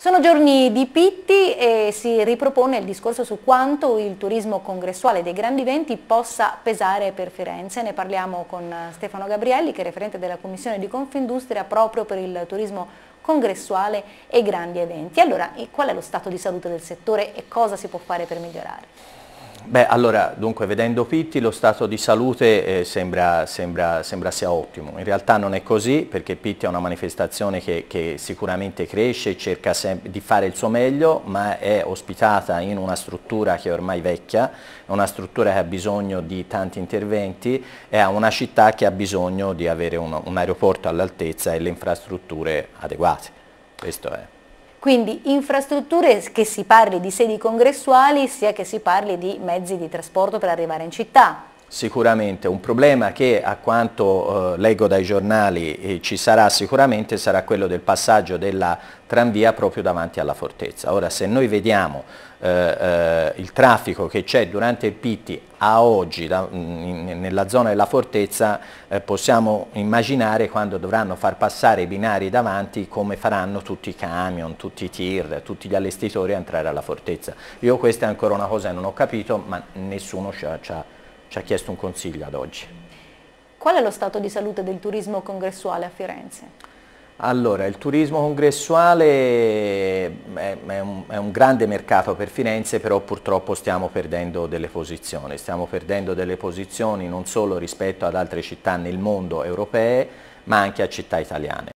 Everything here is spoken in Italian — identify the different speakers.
Speaker 1: Sono giorni di pitti e si ripropone il discorso su quanto il turismo congressuale dei grandi eventi possa pesare per Firenze. Ne parliamo con eh, Stefano Gabrielli che è referente della Commissione di Confindustria proprio per il turismo congressuale e grandi eventi. Allora, qual è lo stato di salute del settore e cosa si può fare per migliorare?
Speaker 2: Beh, allora, dunque, vedendo Pitti lo stato di salute eh, sembra, sembra, sembra, sia ottimo. In realtà non è così perché Pitti è una manifestazione che, che sicuramente cresce, cerca di fare il suo meglio, ma è ospitata in una struttura che è ormai vecchia, una struttura che ha bisogno di tanti interventi e ha una città che ha bisogno di avere un, un aeroporto all'altezza e le infrastrutture adeguate. Questo è.
Speaker 1: Quindi infrastrutture che si parli di sedi congressuali sia che si parli di mezzi di trasporto per arrivare in città,
Speaker 2: Sicuramente, un problema che a quanto eh, leggo dai giornali eh, ci sarà sicuramente sarà quello del passaggio della tranvia proprio davanti alla fortezza. Ora se noi vediamo eh, eh il traffico che c'è durante il Pitti a oggi da, mm, in, nella zona della fortezza eh, possiamo immaginare quando dovranno far passare i binari davanti come faranno tutti i camion, tutti i tir, tutti gli allestitori a entrare alla fortezza. Io questa è ancora una cosa che non ho capito ma nessuno ci ha ci ha chiesto un consiglio ad oggi.
Speaker 1: Qual è lo stato di salute del turismo congressuale a Firenze?
Speaker 2: Allora, il turismo congressuale è, è, un, è, un, grande mercato per Firenze, però purtroppo stiamo perdendo delle posizioni, stiamo perdendo delle posizioni non solo rispetto ad altre città nel mondo europee, ma anche a città italiane.